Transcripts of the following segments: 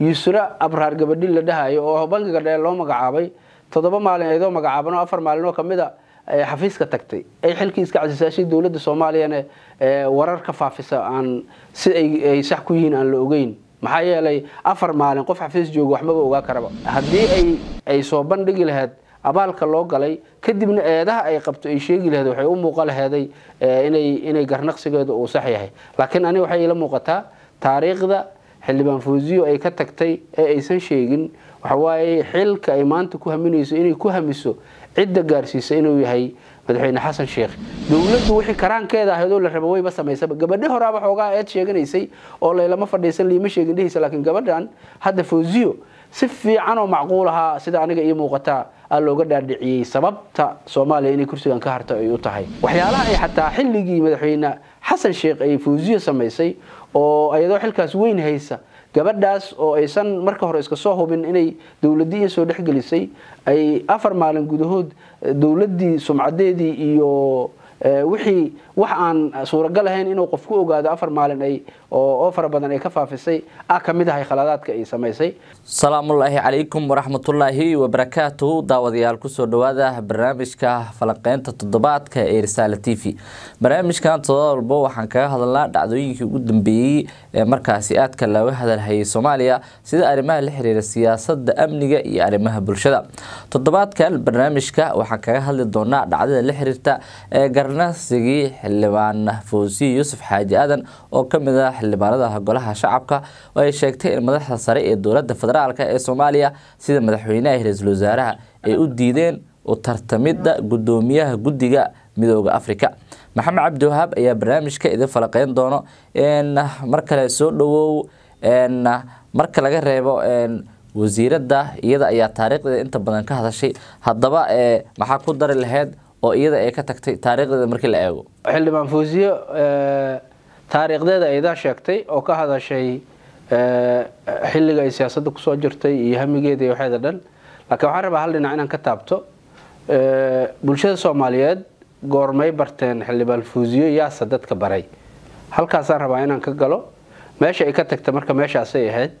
yusra abraar gabadhin la dhahayo oo bankiga dheer loo magacaabay toddoba maalin aydoo magacaaban oo afar maalin oo kamid a xafiiska tagtay ay xilkii iska casisaashay dowladda soomaaliyana warar ka faafisa aan si ay sax ku yihiin aan la ogeyn maxaa yeelay afar maalin qof xafiis jooga waxmaba ogaa karaba haddii ay soo bandhigi lahayd abaalka loo galay kadibna eedaha ay qabto ay sheegi laheed waxay u muuqa laheeday inay inay garnaqsigeeda uu sax yahay laakiin aniga waxay ila muuqataa taariikhda xildhibaan fawsiyo ay ka tagtay ee aysan sheegin waxawaaye xilka ay maanta ku haminayso inay ku hamiso cidda gaarsiisa inuu yahay madaxweyne xasan sheekh dowladdu wixii karaankeeda ahaydoo la rabo wayba samaysaba gabadhi horaaba xoogaa eed sheeganaysay oo laylama fadhiisan liima sheegin dhehaysa laakiin gabadhan hadda fawsiyo si fiican oo macquul ahaa sida aniga ii muuqataa aa looga dhaadhiciyey sababta soomaaliya inay kursigan ka harta ay u tahay waxyaalaha ay xataa xilligii madaxweyne xasan sheekh ay fawsiyo samaysay oo iyadoo xilkaas weyn haysa gabadhaas oo aysan marka hore iskasoo hubin inay dowladii in soo dhexgelisay ay afar maalin gudahood eh, dowladii sumcadeedii iyo Eh, wixii wax aan eh, suuragal ahayn inuu qof ku ogaado afar maalin ay oo fara badan ay ka faafisay ah ka mid ahay khaladaadka ay samaysay salaamulaahi calaykum waraxmatullaahi wabarakaatuhu daawadayaal kusoo dhawaada barnaamijka falanqeynta toddobaadka ee risaala t v barnaamijkan todoba walbo waxaan kaga hadalnaa dhacdooyinkii ugu dambeeyey ee markaasi aadka looga hadalhayay soomaaliya sida arrimaha la xiriira siyaasada amniga iyo arrimaha bulshada toddobaadkan barnaamijka waxaan kaga hadli doonaa dhacdada la xiriirta ee eh, xirnahsigii xildhibaan fawsiye yuusuf xaaji aadan oo ka mid ah xildhibaanada golaha shacabka oo ay sheegtay in madaxda sare ee dowladda federaalk ee soomaaliya sida madaxweynaha ra-iisul wasaaraha ay u diideen u tartamidda guddoomiyaha guddiga midooda afrika maxamed cabdiwahaab ayaa barnaamijka idin falaqeyn doono mar kale soo dhawow marka laga reebo wasiiradda iyada ayaa taariikhdeeda inta badan ka hadashay haddaba eh, maxaa ku dari lahayd oo iyada ay ka tagtay taariikhdeeda markii la eego xildhibaan fuusiye eh, taariikhdeeda aydaa sheegtay oo ka hadashay eh, xilliga ay siyaasadda kusoo jirtay iyo hamigeeda iyo waxeeda dhan laakiin waxaan rabaa hal dhinac inaan ka taabto eh, bulshada soomaaliyeed goormay barteen xildhibaan fuusiyo yaase dadka baray halkaasaan rabaa inaan ka galo meesha ay ka tagta marka meeshaasay ahayd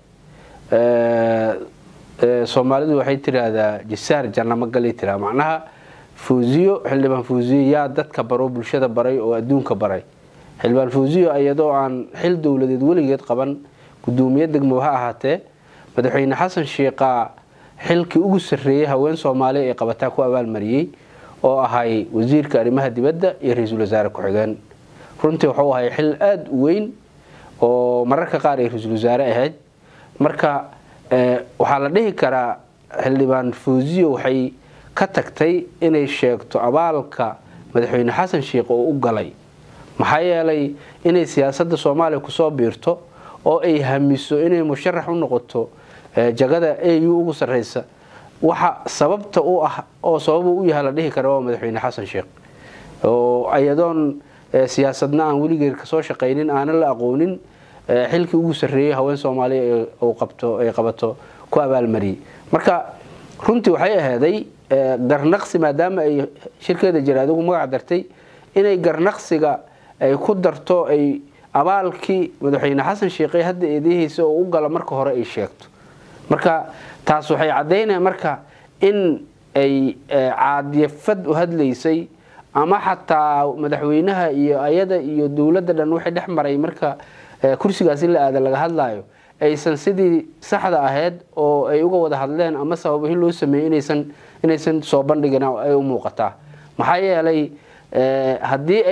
soomaalidu waxay tiraahdaa jisaar jannama galay tiraa macnaha fuuziyo xildhibaan fuuziyo yaa dadka baro bulshada baray oo adduunka baray xildhibaan fuuziyo iyadoo aan xil dowladeed weligeed qaban gudoomiye degmo ha ahaatee madaxweyne xasan sheikhaa xilkii ugu sarreeyey haween soomaaliya ee qabataa ku abaalmariyey oo ahay wasiirka arrimaha dibadda iyo ra-iisul wasaare ku-xigeen runtii wuxuu ahay xil aad u weyn oo mararka qaar ay ra-iisul wasaare ahayd marka eh, waxaa la dhihi karaa xildhibaan fuuziyo waxay ka tagtay inay sheegto abaalka madaxweyne xasan sheikh oo u galay maxaa yeelay inay siyaasadda soomaaliya kusoo biirto oo ay hamiso inay musharax u noqoto eh, jagada au ugu sarraysa waxa sababta u ah oo sababu u yaha la dhihi kara waa madaxweyne xasan sheikh oo ayadoon eh, siyaasadna aan weligeed kasoo shaqaynin aanan la aqoonin eh, xilkii ugu sarreeyey haween soomaaliya qabto ay qabato ku abaalmariyey marka runtii waxay aheeday garnaqsi maadaama ay shirkeeda jira adigu magac dartay inay garnaqsiga ay ku darto ay abaalkii madaxweyne xasan sheikhay hadda eedahiisa oo u gala marka hore ay sheegto marka taas waxay caddaynaya marka in ay e, caadiyafad u hadlaysay ama xataa madaxweynaha iyo ayada iyo dowladda dhan waxay dhex maray marka e, kursigaas in la aada laga hadlaayo aysan sidii saxda ahayd oo ay uga wada hadleen ama sababihi loo sameeyey inaysan soo bandhigin ay u muuqataa maxaa yeelay eh, haddii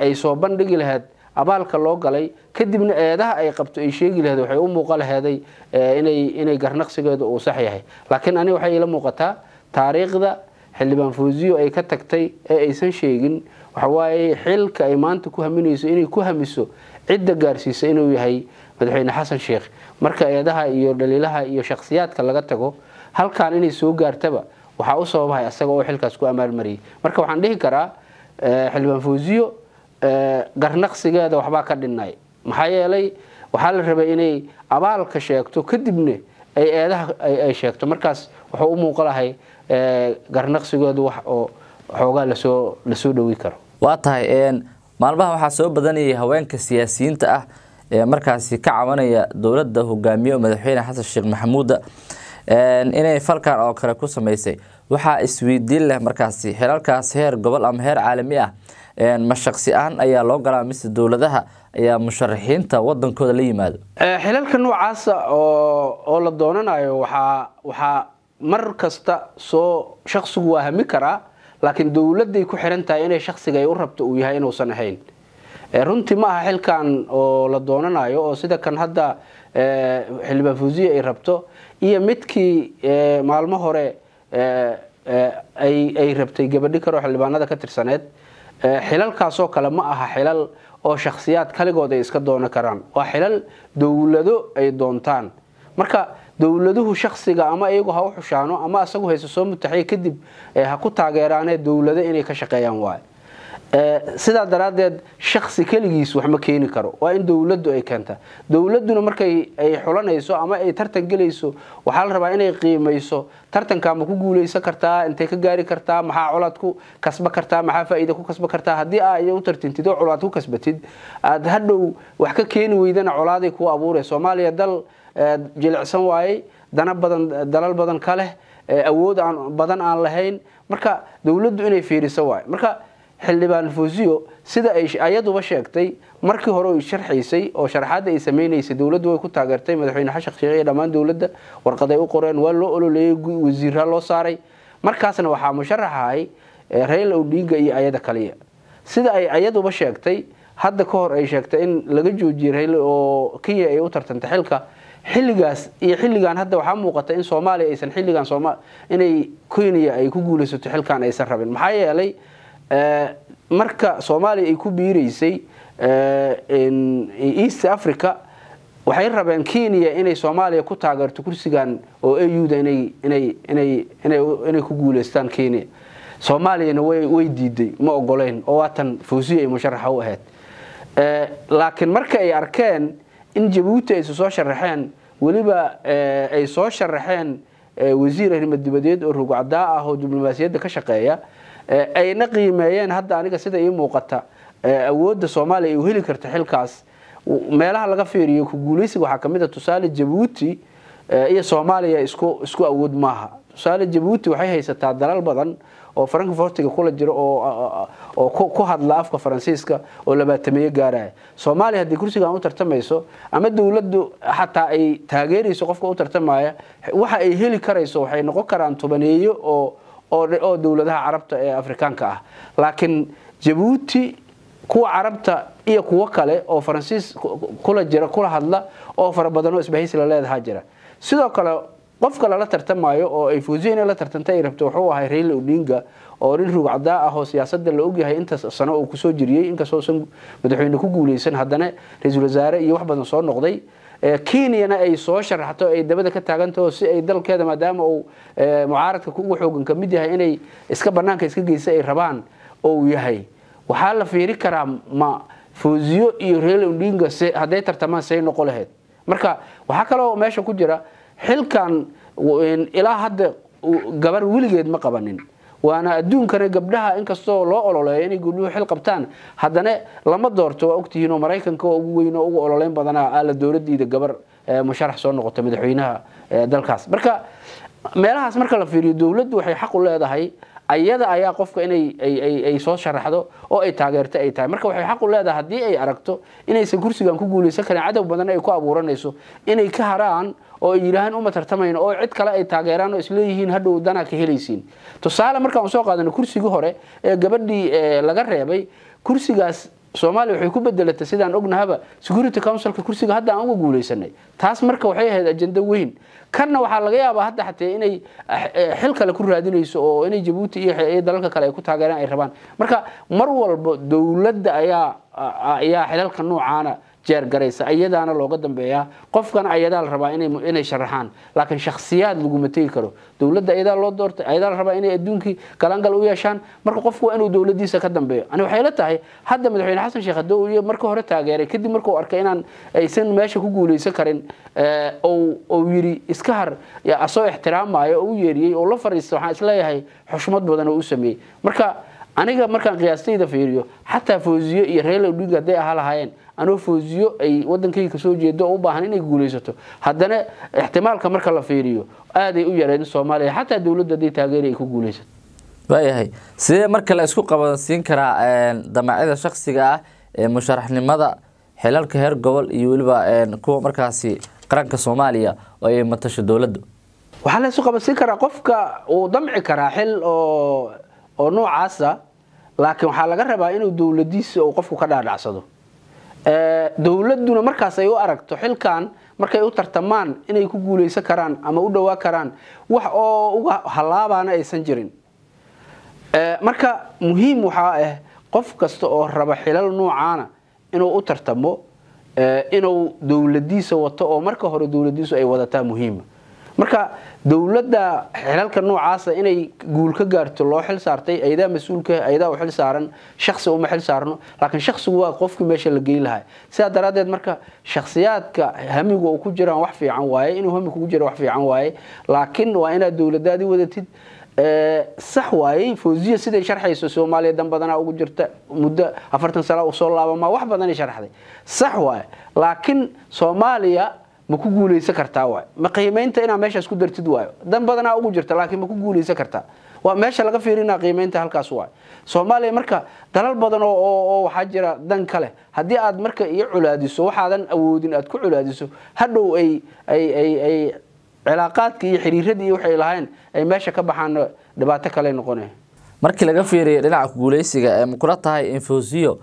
ay soo bandhigi lahayd abaalka loo galay kadibna eedaha ay qabto ay sheegi laheed waxay u muuqan laheeday eh, inay garnaqsigeedu uu sax yahay laakiin ani waxay ila muuqataa taariikhda xildhibaan fawsiyo ay ka tagtay ee aysan sheegin waxawaaye xilka ay maanta ku haminayso inay ku hamiso cidda gaarsiisa inuu yahay madaxweyne xasan sheekh marka eedaha iyo dhaliilaha iyo shaksiyaadka laga tago halkaan inay soo gaartaba waxaa u sababahay asaga oo xilkaas ku amaalmariyay marka waxaan dhihi karaa eh, xildhibaan fawsiyo eh, garnaqsigeeda waxbaa ka dhinnay maxaa yeelay waxaa la rabay inay abaalka sheegto kadibna ay eedaha ay sheegto markaas wuxuu u muuqalahay eh, garnaqsigoodu wax oo xoogaa lasoo lasoo dhawey karo waa tahay maalmaha waxaa soo badanayay haweenka siyaasiyiinta ah ee markaasi ka cabanaya dowladda hogaamiye madaxweyne xasan sheekh maxamuuda inay falkan oo kale ku samaysay waxaa isweydiin leh markaasi xilalkaas heer gobol ama heer caalami ah ma shaksi ahaan ayaa loo galaa mise dowladaha ayaa musharaxiinta wadankooda la yimaado xilalka noocaasa ah oo la doonanayo waxaa waxaa mar kasta soo shaqsigu waa hami karaa laakiin dowladday ku xiran tahay inay shakhsiga ay u rabto uu yahay inuusan ahayn eh, runtii ma aha xilkan oo la doonanayo oo sida kan hadda eh, xildhibaan fuusiya ay rabto iyo midkii eh, maalmo hore ay rabtay gabadhi karoo xildhibaanada ka tirsaneed xilalkaasoo kale ma aha xilal oo shakhsiyaad kaligood ay iska doono karaan waa xilal dowlado ay doontaan marka dowladuhu shaksiga ama iyagu ha u xushaano ama asagu hayse soo mutaxiya kadib eh, ha ku taageeraanee dowlado inay ka shaqeeyaan waay eh, sidaa daraaddeed shaksi keligiis wax keeni karo waa in dowladdu ay keenta dowladduna markay ay xulanayso ama ay tartan gelayso waxaa la rabaa inay qiimayso tartankaa ma ku guulaysan kartaa intay ka gaari kartaa maxaa colaad ku kasba kartaa maxaa faa'iida ku kasba kartaa haddii aad u tartintid oo colaad ku kasbatid aada hadhow wax ka keeni weydana colaaday kuu abuuraya soomaaliya dal jilicsan waayey dana badan dalal badan ka leh awood badan aan lahayn marka dowladdu inay fiiriso waay marka xildhibaan fuusiyo sida ay ayaduba sheegtay markii hore ay sharxaysay oo sharxaadda ay samaynaysay dowladdu way ku taageertay madaxweyne xashan sheekh iyo dhammaan dowladda warqaday u qoreen waa loo ololeeyey wasiirraa loo saaray markaasna waxaa musharaxahay rayla odhiiga iyo ayada kaliya sida ay ayaduba sheegtay hadda ka hor ay sheegtay in laga joojiyey rayl oo kenya ay u tartantay xilka xilligaas iyo xilligan hadda waxaa muuqata in soomaaliya aysan xilligan sooma inay kenya ay ku guulaysato xilkan aysan rabin maxaa yeelay eh, marka soomaaliya ay ku biiraysay eh, east africa waxay rabeen kenya inay soomaaliya ku taageerto kursigan oo auda inay ku guulaystaan kenya soomaaliyana way diiday ma ogoleyn oo waatan fawsiya ay musharaxa u ahayd eh, laakiin marka ay arkeen in jabuuti aysu soo sharaxeen weliba ay soo sharaxeen eh, eh, wasiir arrimo dibadeed oo rugcadaa ah oo diblomaasiyadda ka shaqeeya eh, ayna qiimeeyeen hadda aniga sida ii muuqata awoodda soomaaliya ay u heli karta xilkaas meelaha laga fiiriyo ku guulaysiga waxaa ka mid a ah tusaale jabuuti iyo soomaaliya isku isku awood maaha tusaale jabuuti waxay haysataa dalal badan oo frankfortiga kula jira oo ah, ah, ah, ku hadla afka faransiiska oo labaatameeye gaaraya soomaaliya haddii kursigan u tartamayso ama dowladdu xataa ay taageerayso qofka u tartamaya waxa ay heli karayso waxay noqon karaan tobaneeyo oo oo dowladaha carabta ee afrikaanka ah laakiin jabuuti kuwa carabta iyo kuwo kale oo faransiis kula jira kula hadla oo fara oo isbahaysi la leedahaa jira sidoo kale qofka lala tartamayo oo ay fooziyana la tartanta ay rabto wuxuu ahay raila odinga oo nin ruugcadaa ah oo siyaasada la ogyahay inta sano uu kusoo jiriyey inkastoo madaxweyne ku guuleysan haddana ra-iisul wasaare iyo wax badan soo noqday eh, kenyana ay soo sharaxto ay dabada ka taagantaho si ay dalkeeda maadaama uu eh, mucaaradka ugu xoogan kamid yahay inay iska banaanka iska geysa ay rabaan ou yahay waxaa la fiiri karaa ma fooziyo iyo raila odinga hadday tartamaan say noqo lahayd marka waxaa kaloo meesha ku jira xilkan ilaa hadda gabar weligeed ma qabanin waana adduunkana gabdhaha inkastoo loo ololeeyo inay gabdhuhu xil qabtaan haddana lama doorto waa ogtihiin oo maraykanka oo ugu weyn oo ugu ololeyn badanaa aala dowladdiida gabar eh, musharax soo noqota madaxweynaha eh, dalkaas marka meelahaas marka la fiiriyo dowladdu waxay xaq u leedahay ayada ayaa qofka inay ay soo sharaxdo oo ay taageerto ay tahay marka waxay xaq u leedahay haddii ay aragto inaysan kursigan ku guulaysan karin cadow badan ay ku abuuranayso inay ka haraan oo yidhaahaan uma tartamayno oo cid kale ay taageeraan oo isleeyihiin hadhow danaa ka helaysiin tusaale markaan usoo qaadano kursigii hore ee gabadhii eh, laga reebay kursigaas soomaaliya waxay ku bedelatay sidaan ognahaba security councilka kursiga hadda aan uga guulaysanay taas marka waxay ahayd ajendo weyn kanna waxaa laga yaabaa hadda xatee inay eh, xil kale ku raadinayso oo inay jabuuti iyo dalalka kale ay ku taageeraan ay rabaan marka mar walba dowladda ayaa ayaa xilalka noocaana jeergaraysa ayadaana looga dambeeyaa qofkan ayadaa la rabaa inay sharaxaan laakiin shakhsiyaad laguma tegi karo dowladda ayadaa loo doortay ayadaa la rabaa inay adduunkii galangal u yeeshaan marka qofku waa inuu dowladiisa ka dambeeyo ani waxayla tahay hadda madaxweyne xasan sheekh hadduu iyo marka hore taageeray kadib markuu arkay inaan aysan meesha ku guulaysan karin eh, ou yidhi iska har asoo ixtiraamaayo oo u yeeriyey oo la fariista waxaan isleeyahay xushmad badan oo u sameeyey marka aniga markaan qiyaastayda fiiriyo xataa fooziyo iyo reela odinga haday aha lahaayeen anoo foosiyo ay wadankayga kasoo jeedo oo u baahan inay guulaysato haddana ixtimaalka marka la fiiriyo aaday u yareen soomaaliya xataa dowladda haday taageeri ay ku guulaysato waayahay sidee marka la isku qabansiin karaa damacyada shaksiga ah ee musharaxnimada xilalka heer gobol iyo weliba kuwa markaasi qaranka soomaaliya oo ay matasho dowladdu waxaa la isu qabansiin karaa qofka uu damci karaa xil oo oo noocaasa laakiin waxaa laga rabaa inuu dowladiisa uu qofku ka dhaadhacsado dowladuna markaas ay u aragto xilkan markay u tartamaan inay ku guulaysan karaan ama u dhawaa karaan wax oo uga halaabaana aysan jirin marka muhiim waxaa ah qof kasta oo raba xilal noocaana inuu u tartamo inuu dowladiisa wato oo marka hore dowladiisu ay wadataa muhiima marka dowladda xilalka noocaasa inay guul ka gaarto loo xil saartay ayadaa mas-uulka ayadaa u xil saaran shaksi uma xil saarno laakiin shaksigu waa qofkii meesha la geyn lahaa sidaa daraaddeed marka shakhsiyaadka hamigu oo ku jiraan wax fiican waaye inuu hami kugu jira wax fiican waaye laakiin waa inaad dowladdaadi wadatid sax waaye fawziya siday sharxayso soomaaliya dan badanaa ugu jirta muddo afartan sana usoo laabama wax badanay sharxday sax waaye laakiin soomaaliya ma ku guulaysan kartaa waay ma qiimaynta inaa meeshaas ku dartid waayo dan badanaa ugu jirta laakiin ma ku guulaysan kartaa waa meesha laga fiirina qiimaynta halkaas waay soomaaliya marka dalal badan oo waxaa jira dan ka haddii aad marka iyo colaadiso waxaadan awoodin aad ku colaadiso hadhow ay ay cilaaqaadkii iyo xiriiradii waxay lahayn ay meesha ka baxaan dhibaato kale noqonaya markii laga fiiriya dhinaca guulaysiga ee ma tahay infosiyo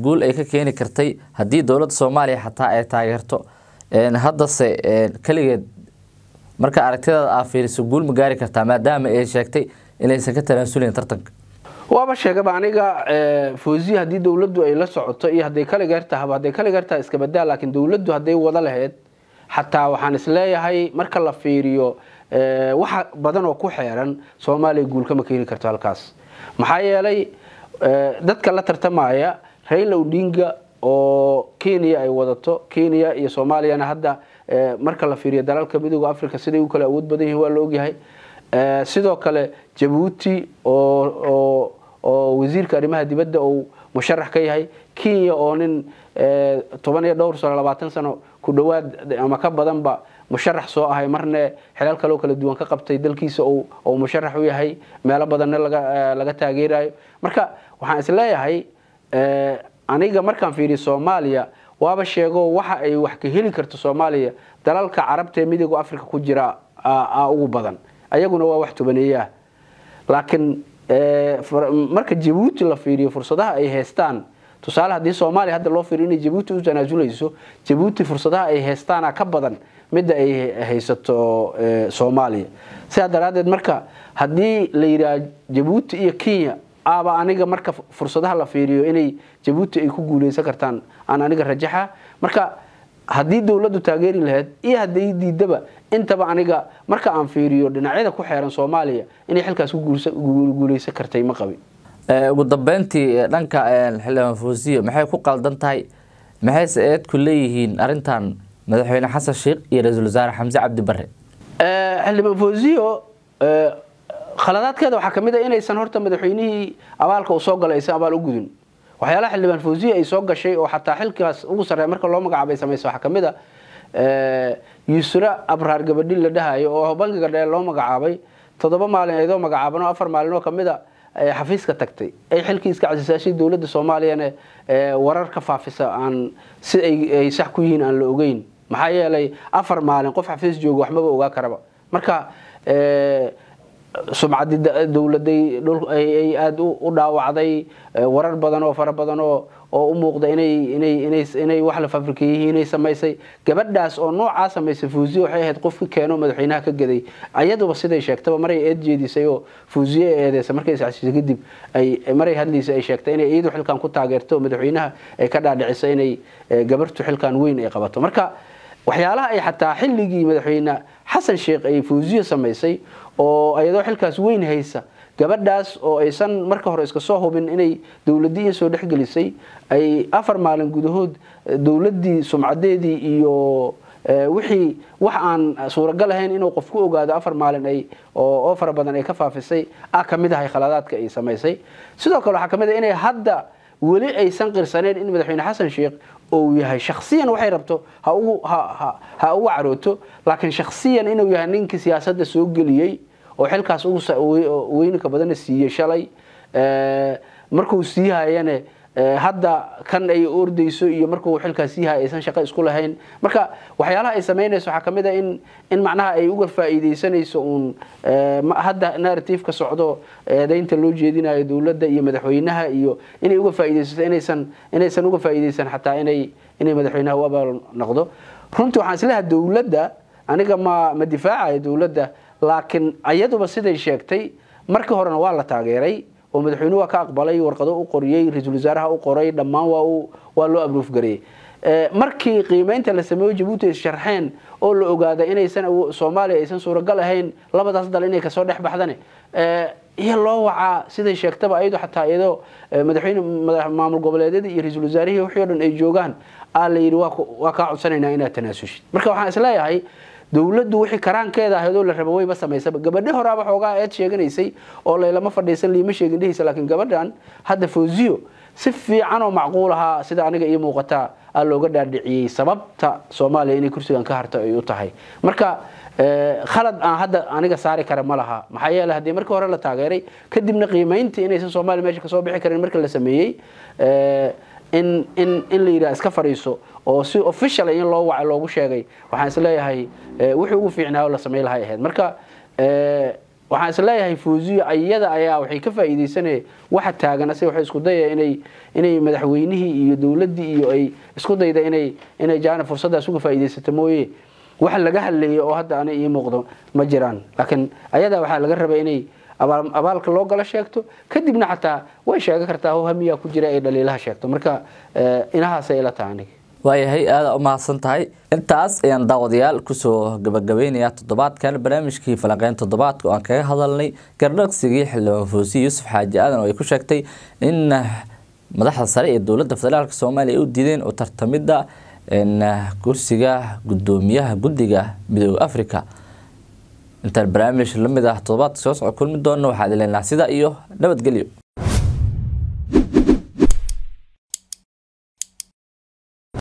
guul ay ka keeni kartay haddii dowladda soomaaliya xataa ay taageerto haddase keligeed marka aragtidaada aa fiiriso guul ma gaari kartaa maadaama ay sheegtay inaysan ka tanaasulin tartanka waaba sheegaba aniga foziya haddii dowladdu ay la socoto iyo hadday kaligeertahaba hadday kaligeertaha iskabadaa laakiin dowladdu hadday wada lahayd xataa waxaan isleeyahay marka la fiiriyo wax badan oo ku xeeran soomaaliya guul kama keeni karto halkaas maxaa yeelay dadka la tartamaya rayla odinga oo kenya ay wadato kenya iyo soomaaliyana hadda eh, marka la fiiriyo dalalka midooda africa siday u kale awood badan yihiin waa la ogyahay eh, sidoo kale jabuuti oo wasiirka arrimaha dibadda uu musharax ka yahay kenya oo nin eh, toban iyo dhowr sano labaatan sano ku dhawaad ama ka badanba musharax soo ahay marne xilal kaloo kala duwan ka qabtay dalkiisa uu musharax u yahay meelo badanna laga taageerayo marka waxaan isleeyahay aniga markaan fiiriyo soomaaliya waaba sheego waxa ay wax ka heli karto soomaaliya dalalka carabta ee midoga africa ku jira ugu badan ayaguna waa wax tubaneeya laakiin e, marka jabuuti la fiiriyo fursadaha ay haystaan tusaale haddii soomaaliya hadda loo fiiriyo inay jabuuti u tanaasulayso jabuuti fursadaha ay haystaana ka badan midda ay haysato e, soomaaliya sidaa daraaddeed marka haddii la yidhaha jabuuti iyo kenya aba aniga marka fursadaha la fiiriyo inay jabuuti ay ku guuleysan kartaan aan aniga rajaxa marka haddii dowladdu taageeri lahayd iyo haddii diidaba intaba aniga marka aan fiiriyo dhinacyada ku xeeran soomaaliya inay xilkaas ku guuleysan kartay ma qabin eh, ugu dambeyntii eh, dhanka xildhibaan eh, fawsiye maxay ku qaldan tahay maxayse eed ku leeyihiin arintan madaxweyne xasan sheekh iyo ra-iisul wasaare xamse cabdi bare xildhibaan fawsiyo khaladaadkeeda waxaa ka mid a inaysan horta madaxweynihii abaalka uu soo galay aysan abaal u gudin waxyaalaha xildhibaan fawsiya ay soo gashay oo xataa xilkaas ugu sarreeya marka loo magacaabay samaysa waxaa ka mid a eh, yusra abraar gabadhin la dhahayo oo banki gardheel loo magacaabay toddoba maalin aydoo magacaaban oo afar maalinoo ka mid a eh, xafiiska tagtay ay xilkii iska casisaashay dowladda soomaaliyana eh, warar ka faafisa aan si ay sax ku yihiin aan la ogeyn maxaa yeelay afar maalin qof xafiis jooga wax ogaa karaba marka sumcadii dowladay ay aada u dhaawacday eh, warar badan oo fara badan oo u muuqda inay wax la faafrikeeyihii inay samaysay gabadhaas oo noocaa samaysay fuuziye waxay ahayd qofki keeno madaxweynaha ka geday ayaduba siday sheegtaba maray eed jeedisay oo fuuziye eedeysa markay isxasiisay kadib maray hadlaysay ay sheegtay inay iyadu xilkan ku taageerto madaxweynaha ay ka dhaadhicisa inay eh, gabartu xilkan weyn ay qabato marka waxyaalaha ay xataa xilligii madaxweyne xasan sheekh ay fuuziye samaysay oo ayadoo xilkaas weyn haysa gabadhaas oo aysan marka hore iskasoo hubin inay dowladii soo dhexgelisay ay afar maalin gudahood eh, dowladii sumcadeedii iyo eh, wixii wax aan suuragal ahayn inuu qof ku ogaado afar maalin ay oo fara badan ay ka faafisay a ah ka mid ahay khaladaadka ay samaysay sidoo kale waxaa ka mid a ah inay hadda weli aysan qirsaneen in madaxweyne xasan sheekh ou yahay shakhsiyan waxay rabto ha ugu carooto laakiin shakhsiyan inuu yahay ninkii siyaasadda soo geliyey oo xilkaas ugu weyninka badana siiyey shalay markuu sii hayane Eh, hadda kan ay ordayso iyo markuu xilkaas yahay aysan shaqo isku lahayn marka waxyaalaha ay samaynayso waxaa kamid a in in macnaha ay uga faa'iidaysanayso uun eh, hadda narrative socdo eedaynta eh, loo jeedinayo dowladda iyo madaxweynaha iyo inay uga faa'iidaysato inaysan inaysan uga faa'iidaysan xataa inay inay madaxweynaha u abaal noqdo runtii waxaan islahaa dowladda aniga ma ma difaacayo dowladda laakiin iyaduba siday sheegtay markii horena waa la taageeray oo madaxweynuhu waa ka aqbalay warqado u qoriyey ra-iisul wasaaraha u qoray dhammaan waa loo abruufgareeyey markii qiimeynta la sameeyo jabuuti is sharxeen oo la ogaada inaysan soomaaliya aysan suuragal ahayn labadaas dal inay kasoo dhex baxdane iyo loo wacaa siday sheegtaba ayado xataa iyadoo madaxweyne maamul goboleedyadii iyo ra-iisul wasaarihii wixii o dhan ay joogaan aa la yidhi waa kaa codsanaynaa inaad tanaasushid marka waxaan isleeyahay dowladdu wixii karaankeeda ahayd oo la rabo wayba samaysaba gabadhe horaaba xoogaa eed sheeganaysay oo laylama fadhiisan liima sheegin dhehaysa laakiin gabadhan hadda foziyo si fiican oo macquul ahaa sida aniga ii muuqataa aa looga dhaadhiciyey sababta soomaaliya inay kursigan ka harto ay u tahay marka eh, khalad aan hadda aniga saari kara ma laha maxaa yeele haddii markii hore la taageeray kadibna qiimayntii inaysan soomaaliya meesha kasoo bixi karin marka la sameeyey eh, in in in la yidhaha iska fadhiiso oo si official in loo wacay loogu sheegay waxaan isleeyahay eh, wixii ugu fiicnaa oo la samayn lahay ahayd marka eh, waxaan isleeyahay fuuziyo iyada ayaa waxay ka faa'iidaysanaya waxa taagana si waxay isku dayaya inay inay madaxweynihii iyo dowladdii iyo ay isku dayda inay inay jaana fursaddaas uga faa'iidaysato mooye wax laga hadleeyay oo hadda ana ii muuqdo ma jiraan laakiin ayadaa waxaa laga rabay inay abaalka loo gala sheegto kadibna xataa way sheegan kartaa hamiyaa ku jira ay dhaliilaha sheegto marka eh, inahaasay ila taha aniga waayahay aada u mahadsan tahay intaas ayaan daawadayaal kusoo gabagabeynayaa toddobaadkan barnaamijkii falanqeyn toddobaadka oo aan kaga hadalnay gardhaqsigii xildhibaan foosiy yuusuf xaaji aadan oo ay ku sheegtay in eh, madaxda sare ee dowladda federaalk soomaaliya ay u diideen u tartamidda eh, kursiga guddoomiyaha guddiga midooda africa intaan barnaamij lamid ah todobaadka soo soco kulmi doonno waxaad idin leenaha sidaa iyo nabadgelyo